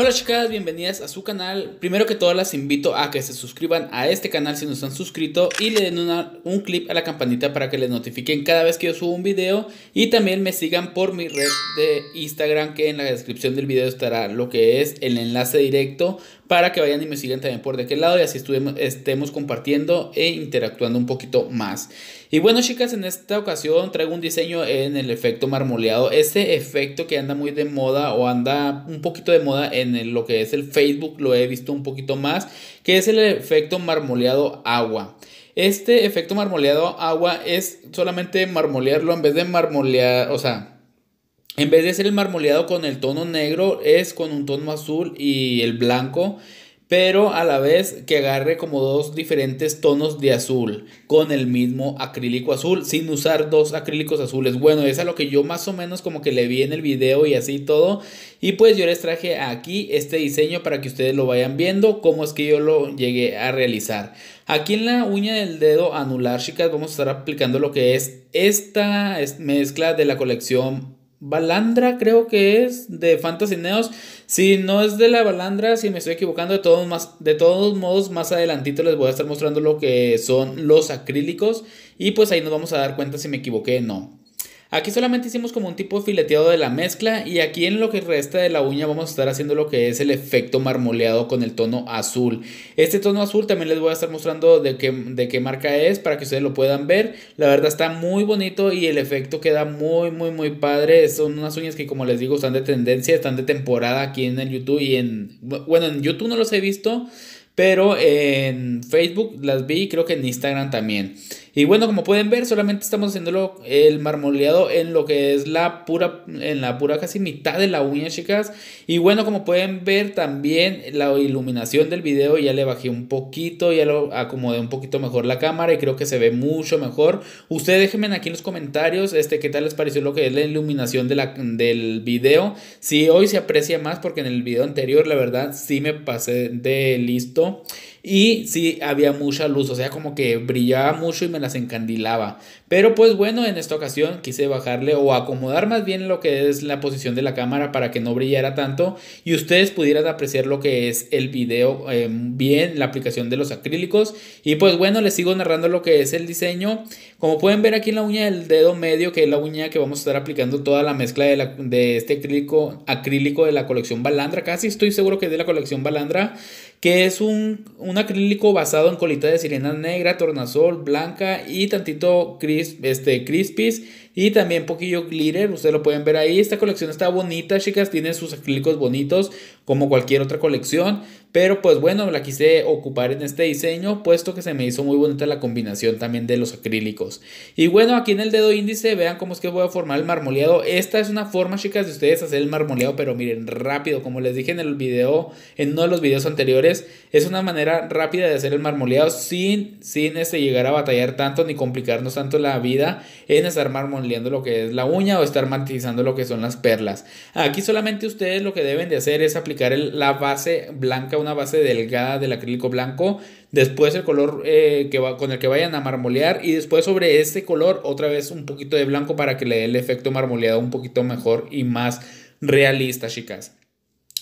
Hola chicas, bienvenidas a su canal. Primero que todo las invito a que se suscriban a este canal si no están suscrito y le den un clip a la campanita para que les notifiquen cada vez que yo subo un video y también me sigan por mi red de Instagram que en la descripción del video estará lo que es el enlace directo para que vayan y me sigan también por de aquel lado y así estemos compartiendo e interactuando un poquito más. Y bueno chicas, en esta ocasión traigo un diseño en el efecto marmoleado, este efecto que anda muy de moda o anda un poquito de moda en lo que es el Facebook, lo he visto un poquito más, que es el efecto marmoleado agua. Este efecto marmoleado agua es solamente marmolearlo en vez de marmolear, o sea, en vez de ser el marmoleado con el tono negro, es con un tono azul y el blanco pero a la vez que agarre como dos diferentes tonos de azul con el mismo acrílico azul sin usar dos acrílicos azules. Bueno, es a lo que yo más o menos como que le vi en el video y así todo. Y pues yo les traje aquí este diseño para que ustedes lo vayan viendo cómo es que yo lo llegué a realizar. Aquí en la uña del dedo anular, chicas, vamos a estar aplicando lo que es esta mezcla de la colección Balandra, creo que es, de Fantasy Neos. Si no es de la Balandra, si me estoy equivocando, de todos, más, de todos modos, más adelantito les voy a estar mostrando lo que son los acrílicos. Y pues ahí nos vamos a dar cuenta si me equivoqué o no. Aquí solamente hicimos como un tipo fileteado de la mezcla y aquí en lo que resta de la uña vamos a estar haciendo lo que es el efecto marmoleado con el tono azul. Este tono azul también les voy a estar mostrando de qué, de qué marca es para que ustedes lo puedan ver. La verdad está muy bonito y el efecto queda muy muy muy padre. Son unas uñas que como les digo están de tendencia, están de temporada aquí en el YouTube y en... Bueno, en YouTube no los he visto, pero en Facebook las vi y creo que en Instagram también. Y bueno, como pueden ver, solamente estamos haciéndolo el marmoleado en lo que es la pura, en la pura casi mitad de la uña, chicas. Y bueno, como pueden ver también la iluminación del video ya le bajé un poquito, ya lo acomodé un poquito mejor la cámara y creo que se ve mucho mejor. Ustedes déjenme aquí en los comentarios este, qué tal les pareció lo que es la iluminación de la, del video. Si hoy se aprecia más porque en el video anterior la verdad sí me pasé de listo. Y sí, había mucha luz, o sea, como que brillaba mucho y me las encandilaba. Pero pues bueno, en esta ocasión quise bajarle o acomodar más bien lo que es la posición de la cámara para que no brillara tanto y ustedes pudieran apreciar lo que es el video em, bien, la aplicación de los acrílicos. Y pues bueno, les sigo narrando lo que es el diseño. Como pueden ver aquí en la uña del dedo medio, que es la uña que vamos a estar aplicando toda la mezcla de, este acrílico, acrílico de la colección Balandra, casi estoy seguro que de la colección Balandra, que es un, un acrílico basado en colita de sirena negra, tornasol, blanca y tantito este, Crispies y también poquillo glitter, ustedes lo pueden ver ahí. Esta colección está bonita, chicas, tiene sus acrílicos bonitos como cualquier otra colección. Pero pues bueno, la quise ocupar en este diseño, puesto que se me hizo muy bonita la combinación también de los acrílicos. Y bueno, aquí en el dedo índice, vean cómo es que voy a formar el marmoleado. Esta es una forma, chicas, de ustedes hacer el marmoleado, pero miren, rápido, como les dije en el video, en uno de los videos anteriores, es una manera rápida de hacer el marmoleado sin, sin este, llegar a batallar tanto ni complicarnos tanto la vida en estar marmoleando lo que es la uña o estar matizando lo que son las perlas. Aquí solamente ustedes lo que deben de hacer es aplicar la base blanca una base delgada del acrílico blanco, después el color eh, que con el que vayan a marmolear y después sobre este color otra vez un poquito de blanco para que le dé el efecto marmoleado un poquito mejor y más realista, chicas.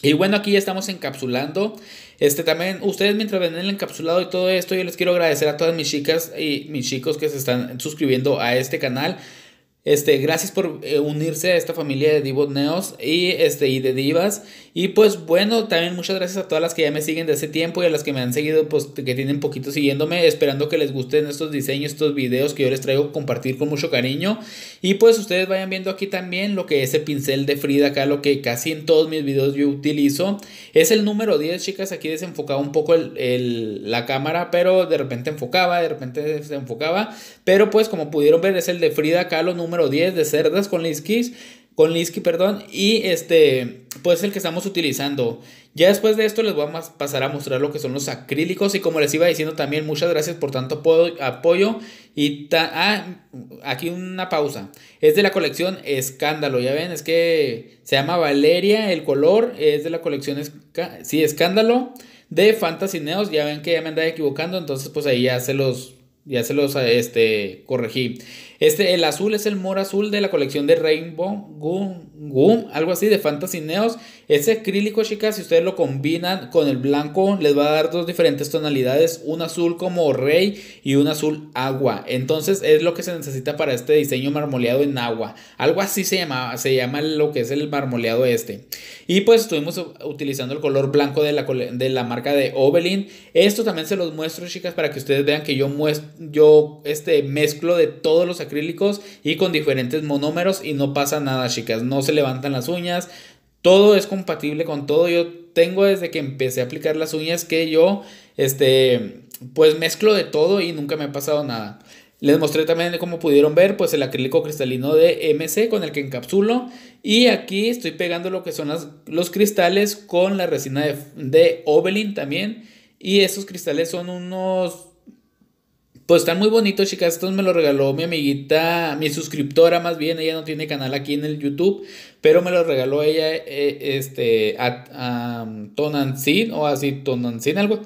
Y bueno, aquí ya estamos encapsulando. Este también, ustedes mientras ven el encapsulado y todo esto, yo les quiero agradecer a todas mis chicas y mis chicos que se están suscribiendo a este canal. Este, gracias por eh, unirse a esta familia de divos Neos y, este, y de Divas. Y pues bueno, también muchas gracias a todas las que ya me siguen de hace tiempo y a las que me han seguido, pues que tienen poquito siguiéndome, esperando que les gusten estos diseños, estos videos que yo les traigo compartir con mucho cariño. Y pues ustedes vayan viendo aquí también lo que es el pincel de Frida acá, lo que casi en todos mis videos yo utilizo. Es el número 10, chicas, aquí desenfocaba un poco la cámara, pero de repente enfocaba, de repente desenfocaba. Pero pues como pudieron ver es el de Frida acá, número número 10 de Cerdas con Liskis, con Liski, perdón, y este, pues el que estamos utilizando. Ya después de esto les vamos a pasar a mostrar lo que son los acrílicos y como les iba diciendo también muchas gracias por tanto apoyo y ah, aquí una pausa. Es de la colección Escándalo, ya ven, es que se llama Valeria, el color es de la colección si Escándalo de Fantasy Neos, ya ven que ya me andaba equivocando, entonces pues ahí ya se los ya se los este, corregí. Este, el azul es el mor azul de la colección de Rainbow Goom, algo así, de Fantasy Neos ese acrílico, chicas, si ustedes lo combinan con el blanco, les va a dar dos diferentes tonalidades, un azul como rey y un azul agua. Entonces es lo que se necesita para este diseño marmoleado en agua. Algo así se llama, se llama lo que es el marmoleado este. Y pues estuvimos utilizando el color blanco de la, de la marca de Ovelin Esto también se los muestro, chicas, para que ustedes vean que yo, muestro, yo este, mezclo de todos los acrílicos y con diferentes monómeros y no pasa nada, chicas. No se levantan las uñas, todo es compatible con todo. Yo tengo desde que empecé a aplicar las uñas que yo, este, pues mezclo de todo y nunca me ha pasado nada. Les mostré también, como pudieron ver, pues el acrílico cristalino de MC con el que encapsulo. Y aquí estoy pegando lo que son los cristales con la resina de, de Obelin también. Y esos cristales son unos pues están muy bonitos, chicas. Esto me lo regaló mi amiguita, mi suscriptora más bien. Ella no tiene canal aquí en el YouTube, pero me lo regaló ella, eh, este, a, um, Tonancin o así, Tonancin, algo.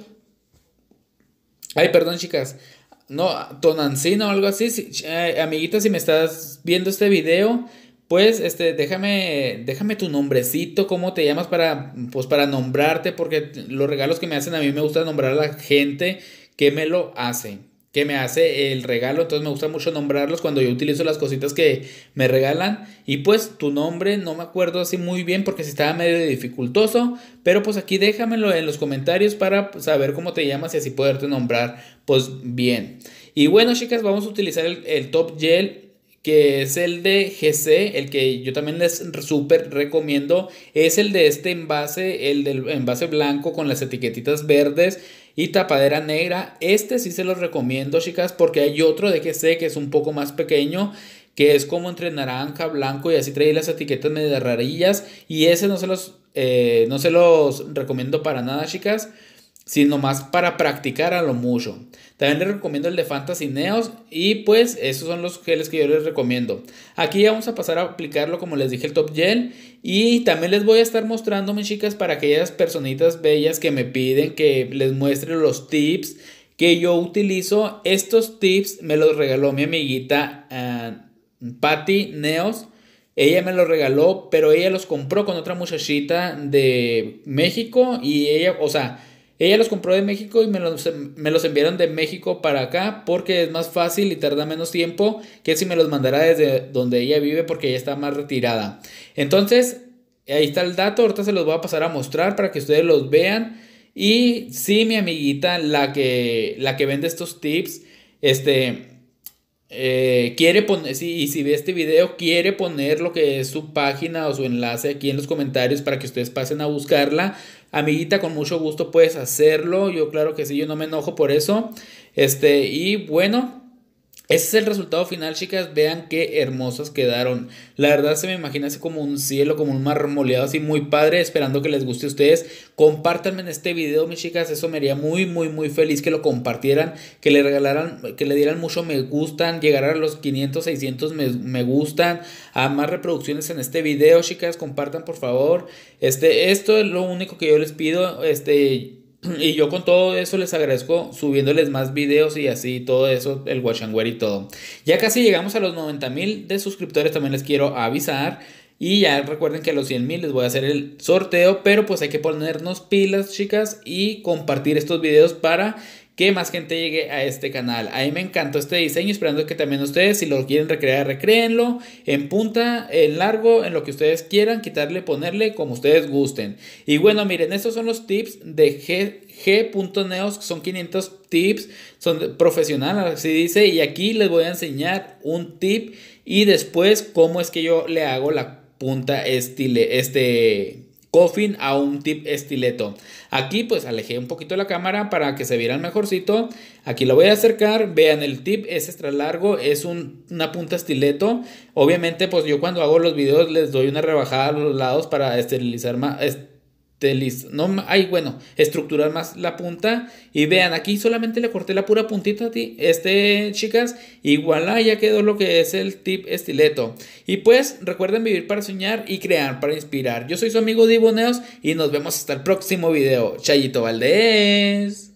Ay, perdón, chicas. No, Tonancin o algo así. Eh, amiguita, si me estás viendo este video, pues este déjame déjame tu nombrecito cómo te llamas para pues para nombrarte porque los regalos que me hacen a mí me gusta nombrar a la gente que me lo hacen que me hace el regalo. Entonces me gusta mucho nombrarlos cuando yo utilizo las cositas que me regalan. Y pues tu nombre no me acuerdo así muy bien porque si estaba medio dificultoso. Pero pues aquí déjamelo en los comentarios para saber cómo te llamas y así poderte nombrar pues bien. Y bueno chicas, vamos a utilizar el, el top gel que es el de GC, el que yo también les súper recomiendo, es el de este envase, el del envase blanco con las etiquetitas verdes y tapadera negra. Este sí se los recomiendo, chicas, porque hay otro de que sé que es un poco más pequeño, que es como entre naranja, blanco y así trae las etiquetas medio rarillas. Y ese no se los, eh, no se los recomiendo para nada, chicas sino más para practicar a lo mucho. También les recomiendo el de Fantasy Neos y pues esos son los geles que yo les recomiendo. Aquí ya vamos a pasar a aplicarlo como les dije el Top Gel y también les voy a estar mostrando mis chicas para aquellas personitas bellas que me piden que les muestre los tips que yo utilizo. Estos tips me los regaló mi amiguita eh, Patty Neos. Ella me los regaló, pero ella los compró con otra muchachita de México y ella, o sea, ella los compró de México y me los, enviaron de México para acá porque es más fácil y tarda menos tiempo que si me los mandara desde donde ella vive porque ella está más retirada. Entonces, ahí está el dato, ahorita se los voy a pasar a mostrar para que ustedes los vean. Y sí, mi amiguita, la que, la que vende estos tips, este, eh, quiere poner, si, si ve este video, quiere poner lo que es su página o su enlace aquí en los comentarios para que ustedes pasen a buscarla. Amiguita, con mucho gusto puedes hacerlo. Yo claro que sí, yo no me enojo por eso. Este, y bueno, ese es el resultado final, chicas. Vean qué hermosas quedaron. La verdad se me imagina así como un cielo, como un marmoleado así muy padre. Esperando que les guste a ustedes. Compártanme en este video, mis chicas. Eso me haría muy, muy, muy feliz que lo compartieran. Que le regalaran, que le dieran mucho me gustan. Llegar a los 500, 600 me, me gustan. A más reproducciones en este video, chicas. Compartan, por favor. Este, esto es lo único que yo les pido. Este y yo con todo eso les agradezco subiéndoles más videos y así todo eso, el wear y todo. Ya casi llegamos a los 90.000 mil de suscriptores, también les quiero avisar. Y ya recuerden que a los 100.000 mil les voy a hacer el sorteo, pero pues hay que ponernos pilas chicas y compartir estos videos para que más gente llegue a este canal. A mí me encantó este diseño, esperando que también ustedes, si lo quieren recrear, recreenlo. en punta, en largo, en lo que ustedes quieran, quitarle, ponerle, como ustedes gusten. Y bueno, miren, estos son los tips de G g.neos, son 500 tips, son profesionales así dice, y aquí les voy a enseñar un tip y después cómo es que yo le hago la punta estile, este Coffin a un tip estileto. Aquí pues alejé un poquito la cámara para que se vieran mejorcito. Aquí lo voy a acercar. Vean, el tip es extra largo, es una punta estileto. Obviamente pues yo cuando hago los videos les doy una rebajada a los lados para esterilizar más, listo. No, hay bueno, estructurar más la punta. Y vean, aquí solamente le corté la pura puntita a ti, este, chicas. Igual ya quedó lo que es el tip estileto. Y pues, recuerden vivir para soñar y crear para inspirar. Yo soy su amigo Diboneos y nos vemos hasta el próximo video. Chayito Valdés.